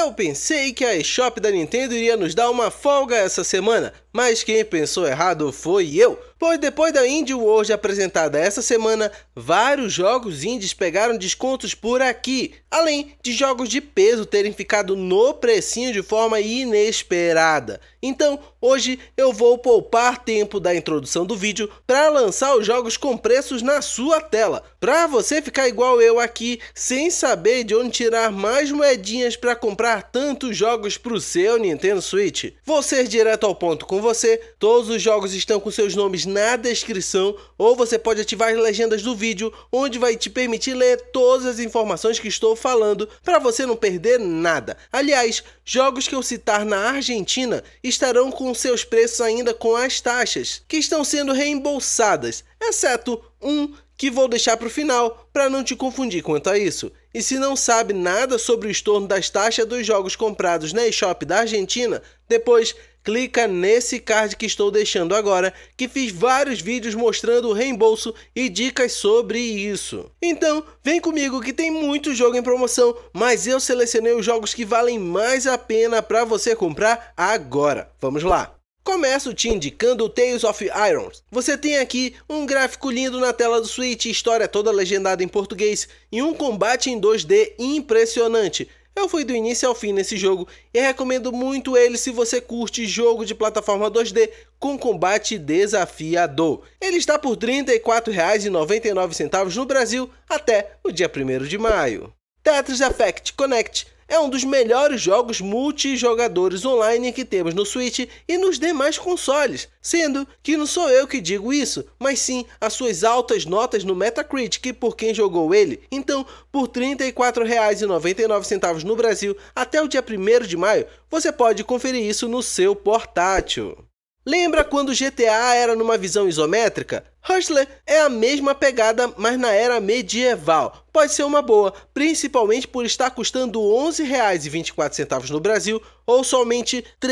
Eu pensei que a eShop da Nintendo iria nos dar uma folga essa semana, mas quem pensou errado foi eu. Pois depois da Indie World apresentada essa semana, vários jogos indies pegaram descontos por aqui, além de jogos de peso terem ficado no precinho de forma inesperada. Então, hoje eu vou poupar tempo da introdução do vídeo para lançar os jogos com preços na sua tela, para você ficar igual eu aqui, sem saber de onde tirar mais moedinhas para comprar tantos jogos para o seu Nintendo Switch. Vou ser direto ao ponto com você, todos os jogos estão com seus nomes na descrição ou você pode ativar as legendas do vídeo, onde vai te permitir ler todas as informações que estou falando para você não perder nada. Aliás, jogos que eu citar na Argentina estarão com seus preços ainda com as taxas, que estão sendo reembolsadas, exceto um que vou deixar para o final para não te confundir quanto a isso. E se não sabe nada sobre o estorno das taxas dos jogos comprados na eShop da Argentina, depois clica nesse card que estou deixando agora, que fiz vários vídeos mostrando o reembolso e dicas sobre isso. Então, vem comigo que tem muito jogo em promoção, mas eu selecionei os jogos que valem mais a pena para você comprar agora. Vamos lá! Começo te indicando Tales of Irons. Você tem aqui um gráfico lindo na tela do Switch, história toda legendada em português e um combate em 2D impressionante. Eu fui do início ao fim nesse jogo e recomendo muito ele se você curte jogo de plataforma 2D com combate desafiador. Ele está por R$ 34,99 no Brasil até o dia 1 de maio. Tetris Effect Connect é um dos melhores jogos multijogadores online que temos no Switch e nos demais consoles, sendo que não sou eu que digo isso, mas sim as suas altas notas no Metacritic por quem jogou ele. Então, por R$ 34,99 no Brasil até o dia 1 de maio, você pode conferir isso no seu portátil. Lembra quando GTA era numa visão isométrica? Hustler é a mesma pegada, mas na era medieval. Pode ser uma boa, principalmente por estar custando R$ 11,24 no Brasil ou somente R$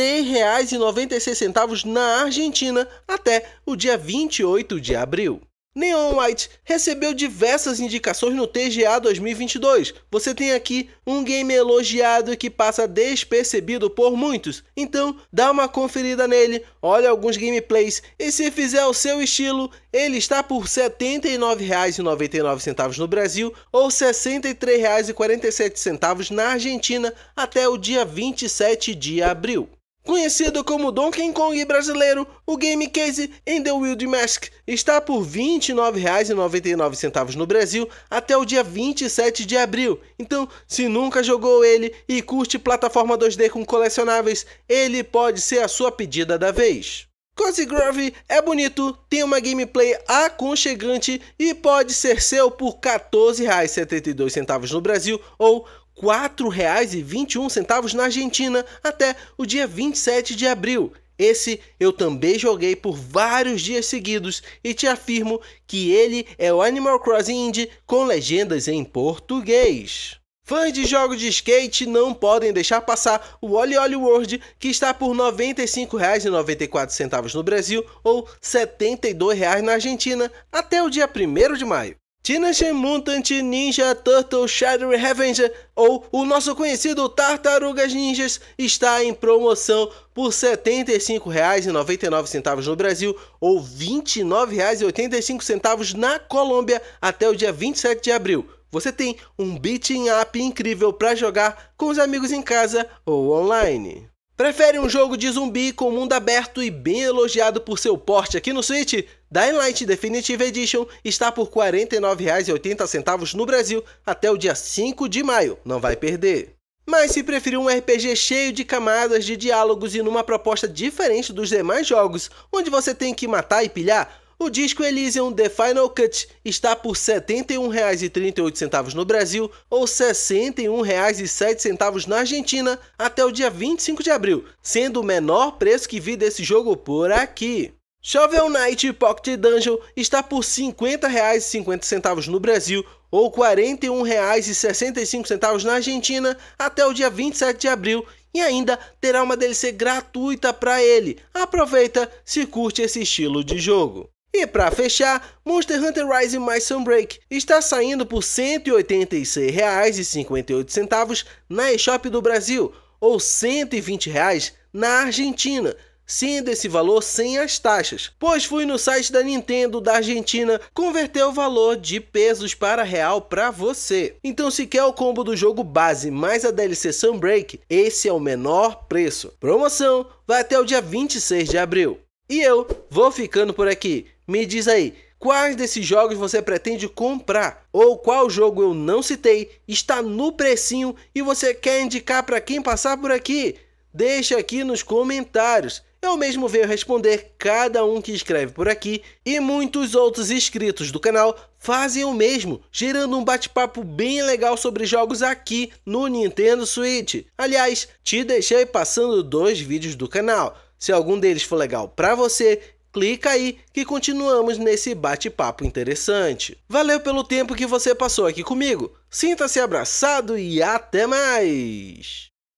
3,96 na Argentina até o dia 28 de abril. Neon White recebeu diversas indicações no TGA 2022. Você tem aqui um game elogiado que passa despercebido por muitos. Então, dá uma conferida nele, olha alguns gameplays e se fizer o seu estilo, ele está por R$ 79,99 no Brasil ou R$ 63,47 na Argentina até o dia 27 de abril. Conhecido como Donkey Kong brasileiro, o game case em The Wild Mask está por R$ 29,99 no Brasil até o dia 27 de abril. Então, se nunca jogou ele e curte plataforma 2D com colecionáveis, ele pode ser a sua pedida da vez. Cozy Grove é bonito, tem uma gameplay aconchegante e pode ser seu por R$ 14,72 no Brasil ou R$ 4,21 na Argentina até o dia 27 de abril. Esse eu também joguei por vários dias seguidos e te afirmo que ele é o Animal Crossing Indie com legendas em português. Fãs de jogos de skate não podem deixar passar o Oli Oli World, que está por R$ 95,94 no Brasil ou R$ 72,00 na Argentina até o dia 1 de maio. Teenage Mutant Ninja Turtle Shadow Revenger, ou o nosso conhecido Tartarugas Ninjas, está em promoção por R$ 75,99 no Brasil ou R$ 29,85 na Colômbia até o dia 27 de abril você tem um beating up incrível para jogar com os amigos em casa ou online. Prefere um jogo de zumbi com mundo aberto e bem elogiado por seu porte aqui no Switch? Dying Light Definitive Edition está por R$ 49,80 no Brasil até o dia 5 de maio, não vai perder. Mas se preferir um RPG cheio de camadas de diálogos e numa proposta diferente dos demais jogos, onde você tem que matar e pilhar, o disco Elysium The Final Cut está por R$ 71,38 no Brasil ou R$ 61,07 na Argentina até o dia 25 de abril, sendo o menor preço que vi desse jogo por aqui. Shovel Knight Pocket Dungeon está por R$ 50,50 no Brasil ou R$ 41,65 na Argentina até o dia 27 de abril e ainda terá uma DLC gratuita para ele. Aproveita se curte esse estilo de jogo. E para fechar, Monster Hunter Rise mais Sunbreak está saindo por R$ 186,58 na eShop do Brasil ou R$ 120,00 na Argentina, sendo esse valor sem as taxas, pois fui no site da Nintendo da Argentina converter o valor de pesos para real para você. Então se quer o combo do jogo base mais a DLC Sunbreak, esse é o menor preço. Promoção vai até o dia 26 de abril. E eu vou ficando por aqui. Me diz aí, quais desses jogos você pretende comprar? Ou qual jogo eu não citei está no precinho e você quer indicar para quem passar por aqui? Deixa aqui nos comentários. Eu mesmo venho responder cada um que escreve por aqui e muitos outros inscritos do canal fazem o mesmo, gerando um bate-papo bem legal sobre jogos aqui no Nintendo Switch. Aliás, te deixei passando dois vídeos do canal se algum deles for legal para você, clica aí que continuamos nesse bate-papo interessante. Valeu pelo tempo que você passou aqui comigo. Sinta-se abraçado e até mais!